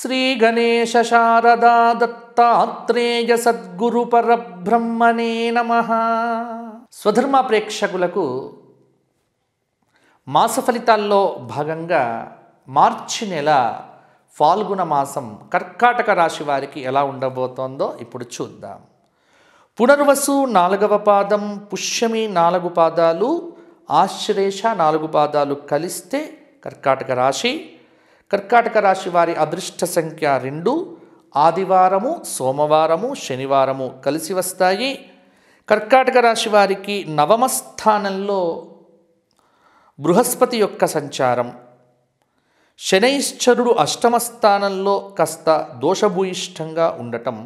శ్రీగణేశ శారదా దత్తాత్రేయ సద్గురు పరబ్రహ్మణే నమ స్వధర్మ ప్రేక్షకులకు మాస ఫలితాల్లో భాగంగా మార్చి నెల ఫాల్గుణ మాసం కర్కాటక రాశి వారికి ఎలా ఉండబోతోందో ఇప్పుడు చూద్దాం పునర్వసు నాలుగవ పాదం పుష్యమి నాలుగు పాదాలు ఆశ్లేష నాలుగు పాదాలు కలిస్తే కర్కాటక రాశి కర్కాటక రాశి వారి అదృష్ట సంఖ్య రెండు ఆదివారము సోమవారము శనివారము కలిసి వస్తాయి కర్కాటక రాశి వారికి నవమ స్థానంలో బృహస్పతి యొక్క సంచారం శనైశ్చరుడు అష్టమ స్థానంలో కాస్త దోషభూయిష్టంగా ఉండటం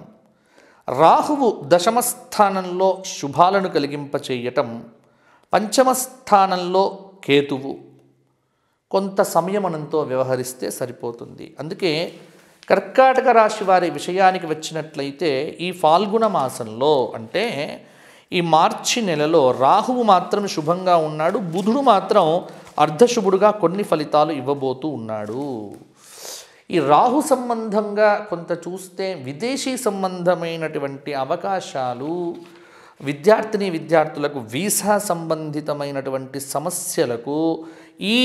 రాహువు దశమ స్థానంలో శుభాలను కలిగింపచేయటం పంచమ స్థానంలో కేతువు కొంత సంయమనంతో వ్యవహరిస్తే సరిపోతుంది అందుకే కర్కాటక రాశి వారి విషయానికి వచ్చినట్లయితే ఈ ఫాల్గుణ మాసంలో అంటే ఈ మార్చి నెలలో రాహువు మాత్రం శుభంగా ఉన్నాడు బుధుడు మాత్రం అర్ధశుభుడుగా కొన్ని ఫలితాలు ఇవ్వబోతూ ఉన్నాడు ఈ రాహు సంబంధంగా కొంత చూస్తే విదేశీ సంబంధమైనటువంటి అవకాశాలు విద్యార్థిని విద్యార్థులకు వీసా సంబంధితమైనటువంటి సమస్యలకు ఈ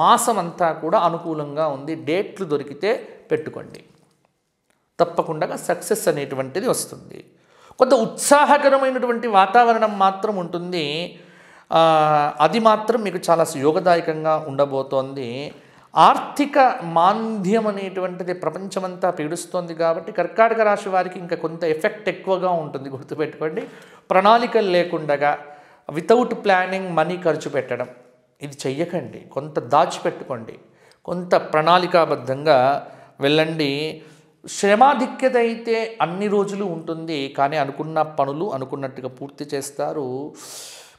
మాసం అంతా కూడా అనుకూలంగా ఉంది డేట్లు దొరికితే పెట్టుకోండి తప్పకుండా సక్సెస్ అనేటువంటిది వస్తుంది కొంత ఉత్సాహకరమైనటువంటి వాతావరణం మాత్రం ఉంటుంది అది మాత్రం మీకు చాలా యోగదాయకంగా ఉండబోతోంది ఆర్థిక మాంద్యం అనేటువంటిది ప్రపంచమంతా పీడుస్తోంది కాబట్టి కర్కాటక రాశి వారికి ఇంకా కొంత ఎఫెక్ట్ ఎక్కువగా ఉంటుంది గుర్తుపెట్టుకోండి ప్రణాళికలు లేకుండా వితౌట్ ప్లానింగ్ మనీ ఖర్చు పెట్టడం ఇది చెయ్యకండి కొంత దాచిపెట్టుకోండి కొంత ప్రణాళికాబద్ధంగా వెళ్ళండి శ్రమాధిక్యత అయితే అన్ని రోజులు ఉంటుంది కానీ అనుకున్న పనులు అనుకున్నట్టుగా పూర్తి చేస్తారు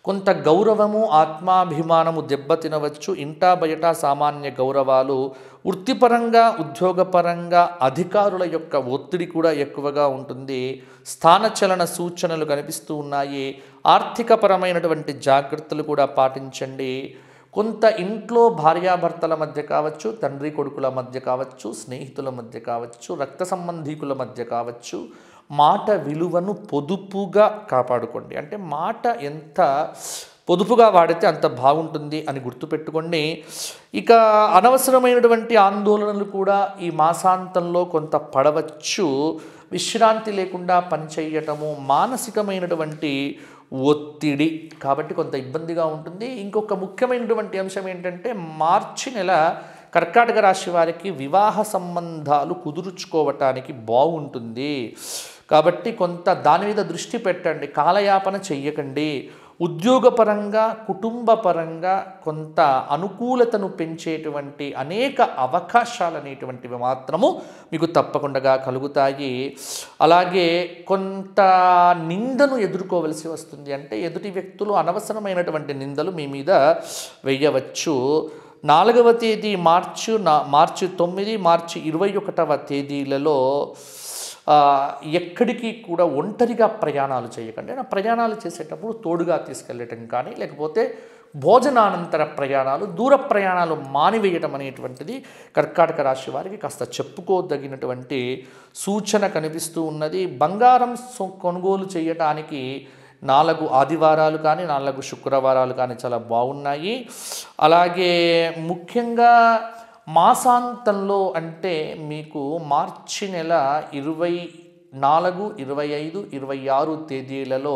కొంత గౌరవము ఆత్మాభిమానము దెబ్బతినవచ్చు ఇంటా బయట సామాన్య గౌరవాలు వృత్తిపరంగా ఉద్యోగపరంగా అధికారుల యొక్క ఒత్తిడి కూడా ఎక్కువగా ఉంటుంది స్థానచలన సూచనలు కనిపిస్తూ ఉన్నాయి ఆర్థికపరమైనటువంటి జాగ్రత్తలు కూడా పాటించండి కొంత ఇంట్లో భార్యాభర్తల మధ్య కావచ్చు తండ్రి కొడుకుల మధ్య కావచ్చు స్నేహితుల మధ్య కావచ్చు రక్త సంబంధీకుల మధ్య కావచ్చు మాట విలువను పొదుపుగా కాపాడుకోండి అంటే మాట ఎంత పొదుపుగా వాడితే అంత బాగుంటుంది అని గుర్తుపెట్టుకోండి ఇక అనవసరమైనటువంటి ఆందోళనలు కూడా ఈ మాసాంతంలో కొంత పడవచ్చు విశ్రాంతి లేకుండా పనిచేయటము మానసికమైనటువంటి ఒత్తిడి కాబట్టి కొంత ఇబ్బందిగా ఉంటుంది ఇంకొక ముఖ్యమైనటువంటి అంశం ఏంటంటే మార్చి నెల కర్కాటక రాశి వారికి వివాహ సంబంధాలు కుదుర్చుకోవటానికి బాగుంటుంది కాబట్టి కొంత దాని మీద దృష్టి పెట్టండి కాలయాపన చెయ్యకండి ఉద్యోగపరంగా కుటుంబపరంగా కొంత అనుకూలతను పెంచేటువంటి అనేక అవకాశాలు అనేటువంటివి మాత్రము మీకు తప్పకుండా కలుగుతాయి అలాగే కొంత నిందను ఎదుర్కోవలసి వస్తుంది అంటే ఎదుటి వ్యక్తులు అనవసరమైనటువంటి నిందలు మీ మీద వేయవచ్చు నాలుగవ తేదీ మార్చు నా మార్చి తొమ్మిది మార్చి ఇరవై ఒకటవ తేదీలలో ఎక్కడికి కూడా ఒంటరిగా ప్రయాణాలు చేయకండి నా ప్రయాణాలు చేసేటప్పుడు తోడుగా తీసుకెళ్ళటం కానీ లేకపోతే భోజనానంతర ప్రయాణాలు దూర ప్రయాణాలు మానివేయటం అనేటువంటిది కర్కాటక రాశి వారికి కాస్త చెప్పుకోదగినటువంటి సూచన కనిపిస్తూ ఉన్నది బంగారం కొనుగోలు చేయటానికి నాలుగు ఆదివారాలు కానీ నాలుగు శుక్రవారాలు కానీ చాలా బాగున్నాయి అలాగే ముఖ్యంగా మాసాంతంలో అంటే మీకు మార్చి నెల ఇరవై నాలుగు ఇరవై ఐదు ఇరవై ఆరు తేదీలలో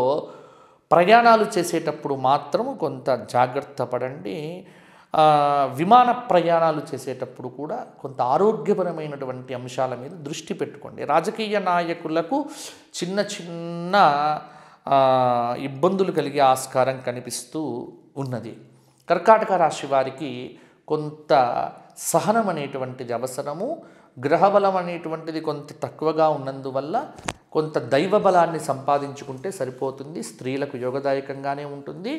ప్రయాణాలు చేసేటప్పుడు మాత్రం కొంత జాగ్రత్త పడండి విమాన ప్రయాణాలు చేసేటప్పుడు కూడా కొంత ఆరోగ్యపరమైనటువంటి అంశాల మీద దృష్టి పెట్టుకోండి రాజకీయ నాయకులకు చిన్న చిన్న ఇబ్బందులు కలిగే ఆస్కారం కనిపిస్తూ ఉన్నది కర్కాటక రాశి వారికి కొంత సహనం అనేటువంటిది అవసరము గ్రహబలం అనేటువంటిది కొంత తక్కువగా ఉన్నందువల్ల కొంత దైవ బలాన్ని సంపాదించుకుంటే సరిపోతుంది స్త్రీలకు యోగదాయకంగానే ఉంటుంది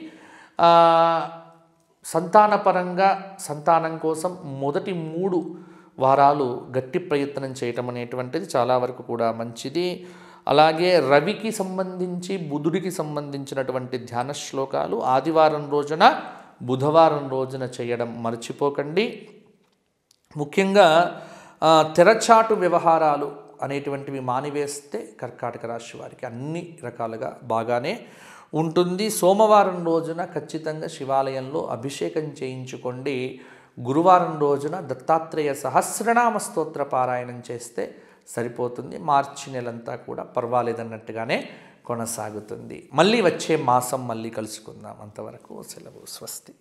సంతానపరంగా సంతానం కోసం మొదటి మూడు వారాలు గట్టి ప్రయత్నం చేయటం అనేటువంటిది చాలా వరకు కూడా మంచిది అలాగే రవికి సంబంధించి బుధుడికి సంబంధించినటువంటి ధ్యాన శ్లోకాలు ఆదివారం రోజున బుధవారం రోజున చేయడం మర్చిపోకండి ముఖ్యంగా తెరచాటు వ్యవహారాలు అనేటువంటివి మానివేస్తే కర్కాటక రాశి వారికి అన్ని రకాలుగా బాగానే ఉంటుంది సోమవారం రోజున ఖచ్చితంగా శివాలయంలో అభిషేకం చేయించుకోండి గురువారం రోజున దత్తాత్రేయ సహస్రనామ స్తోత్ర పారాయణం చేస్తే సరిపోతుంది మార్చి నెలంతా కూడా పర్వాలేదన్నట్టుగానే కొనసాగుతుంది మళ్ళీ వచ్చే మాసం మళ్ళీ కలుసుకుందాం అంతవరకు సెలవు స్వస్తి